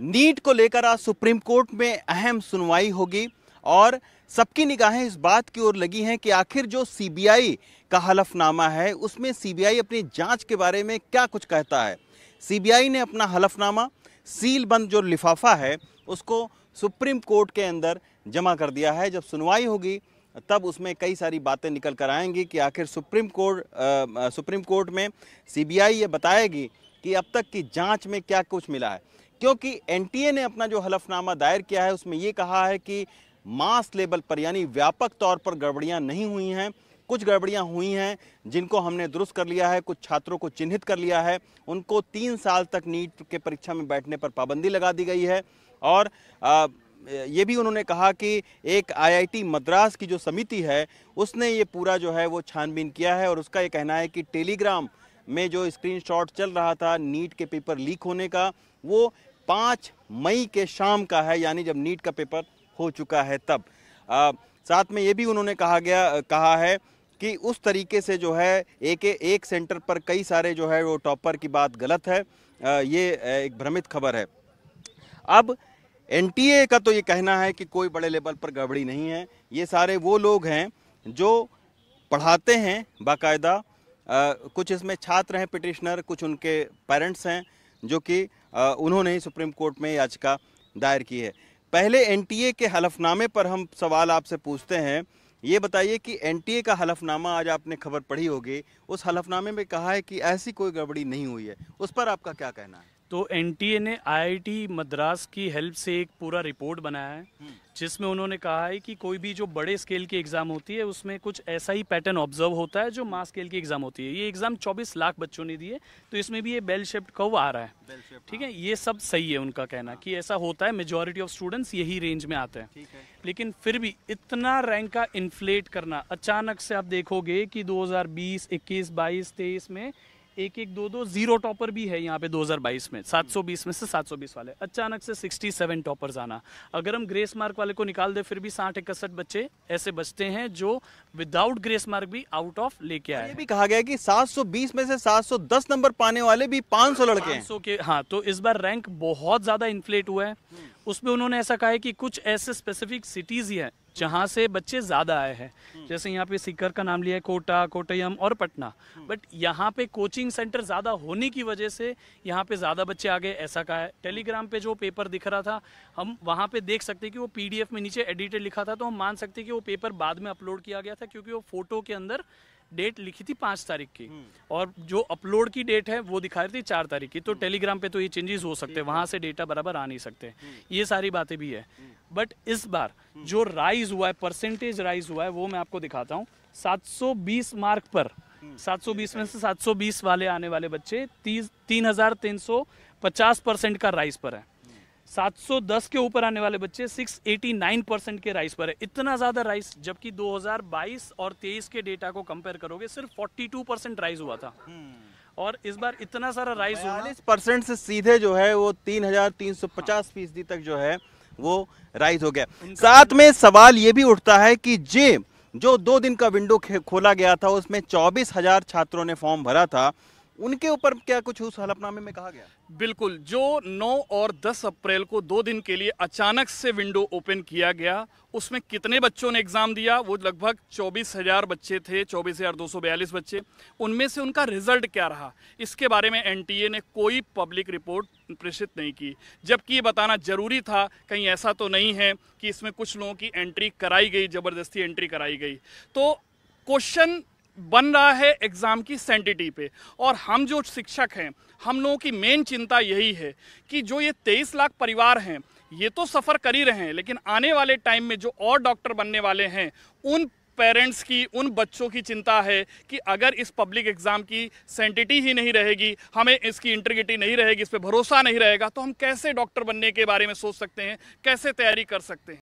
NEET को लेकर आज सुप्रीम कोर्ट में अहम सुनवाई होगी और सबकी निगाहें इस बात की ओर लगी हैं कि आखिर जो सीबीआई का हलफनामा है उसमें सीबीआई अपनी जांच के बारे में क्या कुछ कहता है सीबीआई ने अपना हलफनामा सील बंद जो लिफाफा है उसको सुप्रीम कोर्ट के अंदर जमा कर दिया है जब सुनवाई होगी तब उसमें कई सारी बातें निकल कर आएंगी कि आखिर सुप्रीम कोर्ट सुप्रीम कोर्ट में सीबीआई ये बताएगी कि अब तक की जांच में क्या कुछ मिला है क्योंकि एनटीए ने अपना जो हलफनामा दायर किया है उसमें ये कहा है कि मास लेवल पर यानी व्यापक तौर पर गड़बड़ियाँ नहीं हुई हैं कुछ गड़बड़ियां हुई हैं जिनको हमने दुरुस्त कर लिया है कुछ छात्रों को चिन्हित कर लिया है उनको तीन साल तक नीट के परीक्षा में बैठने पर पाबंदी लगा दी गई है और आ, ये भी उन्होंने कहा कि एक आईआईटी मद्रास की जो समिति है उसने ये पूरा जो है वो छानबीन किया है और उसका ये कहना है कि टेलीग्राम में जो स्क्रीनशॉट चल रहा था नीट के पेपर लीक होने का वो पाँच मई के शाम का है यानी जब नीट का पेपर हो चुका है तब आ, साथ में ये भी उन्होंने कहा गया कहा है कि उस तरीके से जो है एक एक सेंटर पर कई सारे जो है वो टॉपर की बात गलत है आ, ये एक भ्रमित खबर है अब एनटीए का तो ये कहना है कि कोई बड़े लेवल पर गड़बड़ी नहीं है ये सारे वो लोग हैं जो पढ़ाते हैं बाकायदा कुछ इसमें छात्र हैं पिटिशनर कुछ उनके पेरेंट्स हैं जो कि उन्होंने ही सुप्रीम कोर्ट में याचिका दायर की है पहले एनटीए के हलफनामे पर हम सवाल आपसे पूछते हैं ये बताइए कि एनटीए का हलफनामा आज आपने खबर पढ़ी होगी उस हलफनामे में कहा है कि ऐसी कोई गड़बड़ी नहीं हुई है उस पर आपका क्या कहना है तो एनटीए ने आईआईटी मद्रास की हेल्प से एक पूरा रिपोर्ट बनाया है हम्म। जिसमें उन्होंने कहा है कि कोई भी जो बड़े स्केल की एग्ज़ाम होती है उसमें कुछ ऐसा ही पैटर्न ऑब्जर्व होता है जो मास स्केल की एग्ज़ाम होती है ये एग्ज़ाम 24 लाख बच्चों ने दिए तो इसमें भी ये बेल शेप्ड कव आ रहा है हाँ। ठीक है ये सब सही है उनका कहना हाँ। कि ऐसा होता है मेजोरिटी ऑफ स्टूडेंट्स यही रेंज में आते हैं है। लेकिन फिर भी इतना रैंक का इन्फ्लेट करना अचानक से आप देखोगे कि दो हज़ार बीस इक्कीस बाईस तेईस में एक एक दो दो जीरो टॉपर भी है यहाँ पे 2022 में 720 में से 720 वाले अचानक से 67 टॉपर्स आना अगर हम ग्रेस मार्क वाले को निकाल दे फिर भी साठ इकसठ बच्चे ऐसे बचते हैं जो विदाउट ग्रेस मार्क भी आउट ऑफ लेके आए ये भी कहा गया कि 720 में से 710 नंबर पाने वाले भी 500 लड़के हैं के हाँ तो इस बार रैंक बहुत ज्यादा इन्फ्लेट हुआ है उसमें उन्होंने ऐसा कहा है कि कुछ ऐसे स्पेसिफिक सिटीज ही हैं जहाँ से बच्चे ज़्यादा आए हैं हम्म। जैसे यहाँ पे सीकर का नाम लिया है कोटा कोटयम और पटना हम्म। बट यहाँ पे कोचिंग सेंटर ज़्यादा होने की वजह से यहाँ पे ज़्यादा बच्चे आ गए ऐसा कहा है टेलीग्राम पे जो पेपर दिख रहा था हम वहाँ पे देख सकते कि वो पीडीएफ में नीचे एडिटेड लिखा था तो हम मान सकते कि वो पेपर बाद में अपलोड किया गया था क्योंकि वो फोटो के अंदर डेट लिखी थी पांच तारीख की हम्म। और जो अपलोड की डेट है वो दिखा रही थी चार तारीख की तो हम्म। टेलीग्राम पे तो ये चेंजेस हो सकते हैं वहां से डेटा बराबर आ नहीं सकते हम्म। ये सारी बातें भी है बट इस बार जो राइज हुआ है परसेंटेज राइज हुआ है वो मैं आपको दिखाता हूँ सात मार्क पर 720 में से 720 वाले आने वाले बच्चे तीन हजार तीन सौ पचास परसेंट का राइज पर है 710 के ऊपर आने वाले बच्चे 689 परसेंट के राइस पर है इतना ज़्यादा राइस जबकि 2022 और 23 के डेटा को कंपेयर करोगे सिर्फ 42 परसेंट राइस हुआ था हम्म। और इस बार इतना सारा राइस चालीस परसेंट से सीधे जो है वो 3,350 हाँ। फीसदी तक जो है वो राइस हो गया साथ में सवाल ये भी उठता है कि जे जो दो दिन का विंडो खोला गया था उसमें चौबीस छात्रों ने फॉर्म भरा था उनके ऊपर क्या कुछ उस हलफनामे में कहा गया बिल्कुल जो 9 और 10 अप्रैल को दो दिन के लिए अचानक से विंडो ओपन किया गया उसमें कितने बच्चों ने एग्ज़ाम दिया वो लगभग चौबीस हज़ार बच्चे थे चौबीस हज़ार दो सौ बयालीस बच्चे उनमें से उनका रिजल्ट क्या रहा इसके बारे में एनटीए ने कोई पब्लिक रिपोर्ट प्रेषित नहीं की जबकि ये बताना ज़रूरी था कहीं ऐसा तो नहीं है कि इसमें कुछ लोगों की एंट्री कराई गई ज़बरदस्ती एंट्री कराई गई तो क्वेश्चन बन रहा है एग्ज़ाम की सेंटिटी पे और हम जो शिक्षक हैं हम लोगों की मेन चिंता यही है कि जो ये तेईस लाख परिवार हैं ये तो सफ़र कर ही रहे हैं लेकिन आने वाले टाइम में जो और डॉक्टर बनने वाले हैं उन पेरेंट्स की उन बच्चों की चिंता है कि अगर इस पब्लिक एग्ज़ाम की सेंटिटी ही नहीं रहेगी हमें इसकी इंटरग्रिटी नहीं रहेगी इस पर भरोसा नहीं रहेगा तो हम कैसे डॉक्टर बनने के बारे में सोच सकते हैं कैसे तैयारी कर सकते हैं